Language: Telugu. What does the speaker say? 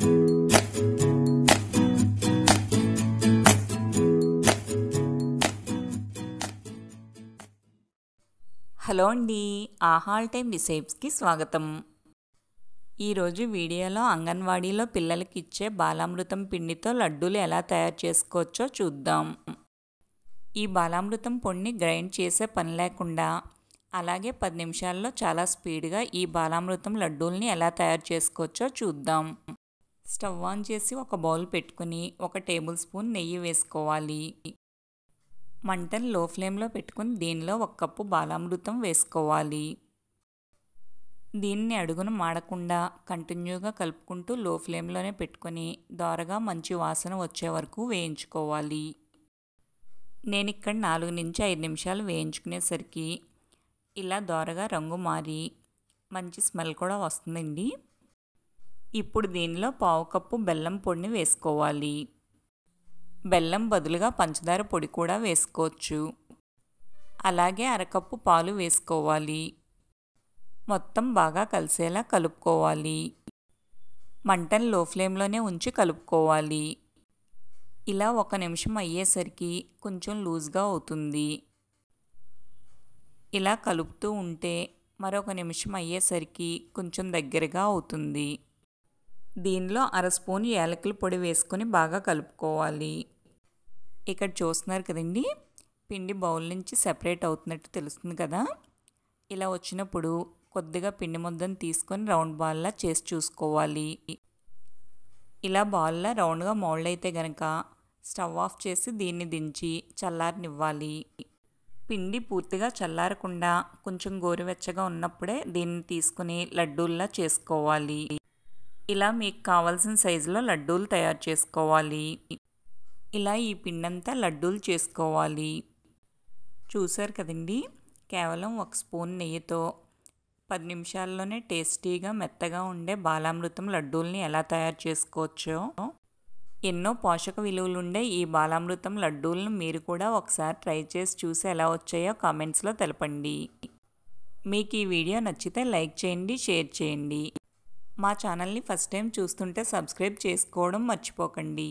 హలో అండి ఆహాల్ టైం విసేప్స్కి స్వాగతం ఈరోజు వీడియోలో అంగన్వాడీలో పిల్లలకి ఇచ్చే బాలామృతం పిండితో లడ్డూలు ఎలా తయారు చేసుకోవచ్చో చూద్దాం ఈ బాలామృతం పొడిని గ్రైండ్ చేసే పని లేకుండా అలాగే పది నిమిషాల్లో చాలా స్పీడ్గా ఈ బాలామృతం లడ్డూల్ని ఎలా తయారు చేసుకోవచ్చో చూద్దాం స్టవ్ ఆన్ చేసి ఒక బౌల్ పెట్టుకుని ఒక టేబుల్ స్పూన్ నెయ్యి వేసుకోవాలి మంటను లో ఫ్లేమ్లో పెట్టుకుని దీనిలో ఒక కప్పు బాలామృతం వేసుకోవాలి దీన్ని అడుగును మాడకుండా కంటిన్యూగా కలుపుకుంటూ లో ఫ్లేమ్లోనే పెట్టుకొని దోరగా మంచి వాసన వచ్చే వరకు వేయించుకోవాలి నేను ఇక్కడ నాలుగు నుంచి ఐదు నిమిషాలు వేయించుకునేసరికి ఇలా దోరగా రంగు మారి మంచి స్మెల్ కూడా వస్తుందండి ఇప్పుడు దీనిలో పావు కప్పు బెల్లం పొడిని వేసుకోవాలి బెల్లం బదులుగా పంచదార పొడి కూడా వేసుకోవచ్చు అలాగే అరకప్పు పాలు వేసుకోవాలి మొత్తం బాగా కలిసేలా కలుపుకోవాలి మంటను లో ఫ్లేమ్లోనే ఉంచి కలుపుకోవాలి ఇలా ఒక నిమిషం అయ్యేసరికి కొంచెం లూజ్గా అవుతుంది ఇలా కలుపుతూ ఉంటే మరొక నిమిషం అయ్యేసరికి కొంచెం దగ్గరగా అవుతుంది దీనిలో అర స్పూన్ యాలకుల పొడి వేసుకొని బాగా కలుపుకోవాలి ఇక్కడ చూస్తున్నారు కదండి పిండి బౌల్ నుంచి సెపరేట్ అవుతున్నట్టు తెలుస్తుంది కదా ఇలా వచ్చినప్పుడు కొద్దిగా పిండి ముద్దను తీసుకొని రౌండ్ బాల్లా చేసి చూసుకోవాలి ఇలా బాల్లా రౌండ్గా మౌల్డ్ అయితే గనక స్టవ్ ఆఫ్ చేసి దీన్ని దించి చల్లారనివ్వాలి పిండి పూర్తిగా చల్లారకుండా కొంచెం గోరువెచ్చగా ఉన్నప్పుడే దీన్ని తీసుకుని లడ్డూల్లా చేసుకోవాలి ఇలా మీకు కావాల్సిన సైజులో లడ్డూలు తయారు చేసుకోవాలి ఇలా ఈ పిండంతా లడ్డూలు చేసుకోవాలి చూసారు కదండి కేవలం ఒక స్పూన్ నెయ్యితో పది నిమిషాల్లోనే టేస్టీగా మెత్తగా ఉండే బాలామృతం లడ్డూల్ని ఎలా తయారు చేసుకోవచ్చో ఎన్నో పోషక విలువలుండే ఈ బాలామృతం లడ్డూలను మీరు కూడా ఒకసారి ట్రై చేసి చూసి ఎలా వచ్చాయో కామెంట్స్లో తెలపండి మీకు ఈ వీడియో నచ్చితే లైక్ చేయండి షేర్ చేయండి మా ఛానల్ని ఫస్ట్ టైం చూస్తుంటే సబ్స్క్రైబ్ చేసుకోవడం మర్చిపోకండి